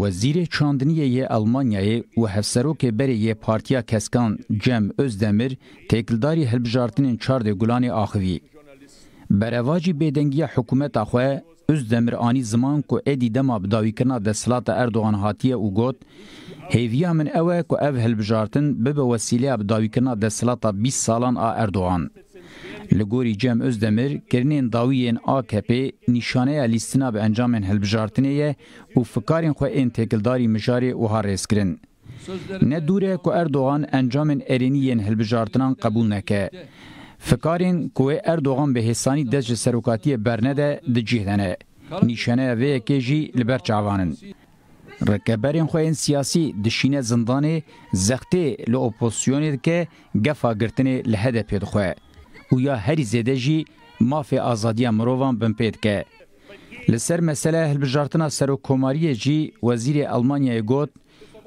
Wezîrê çandiniyê yê Almanyayê û hevserokê berê yê Partiya Keskan Cem Özdemir têkildarî hilbijartinên çardê Gulanê axivî. Berevacî bêdengiya hikûmeta xwe Özdemir anî ziman ku êdî dema bidawîkirina desilata Erdogan hatiye û got hêviya min ew e ku ev hilbijartin bibe wesîleya bidawîkirina desilata 20 salan a Erdogan. لګوري جم از دمر کرنین داویین AKP نشانه لیستنا به انجامن هلبجارتنیه او فکارین خو انتقلداری مجاری او هارس کرن نه دوره کو اردوغان انجامن ارینین هلبجارتنان قبول نکه فکارین کو اردوغان به حسانی دج سروکاتی برنده د جهدنه نشانه و کیجی لبر چاوانن رکبرین خوین سیاسی د شینه زندانه زخته له اپوزیسیونې کې ګفا ګرتنې له هدف پیدا خوې و یا هری زده جی مافی آزادی مروان بن پید که. لسر مسئله هلبجارتنا سر و کماری جی وزیر المانیا گوت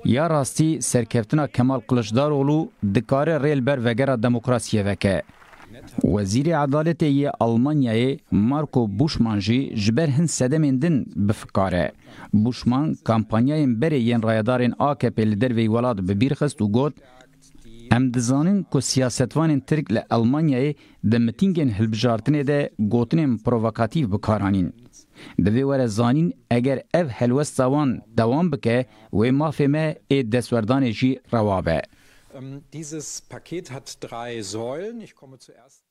یا راستی سرکفتنا کمال قلشداروغلو دکاره ریل بر وگرا دموکراسیه وکه. وزیر عدالت ی المانیای مارکو بوشمان جی جبر هن سدمین دن بفکاره. بوشمان کمپانیای بر یین رایدارین AKP لدر وی ولاد ببیرخست و گوت هم دزانین کو سیاستوانین ترک له المانیای د متینګن هلبجارتنه ده ګوتنم پرووکاتیو بکارانین د وی ور زانین اگر اف هلوس زوان دوام بکې و مافمه ا د سوردان جی روابه Dieses Paket hat drei Säulen. Ich komme zuerst.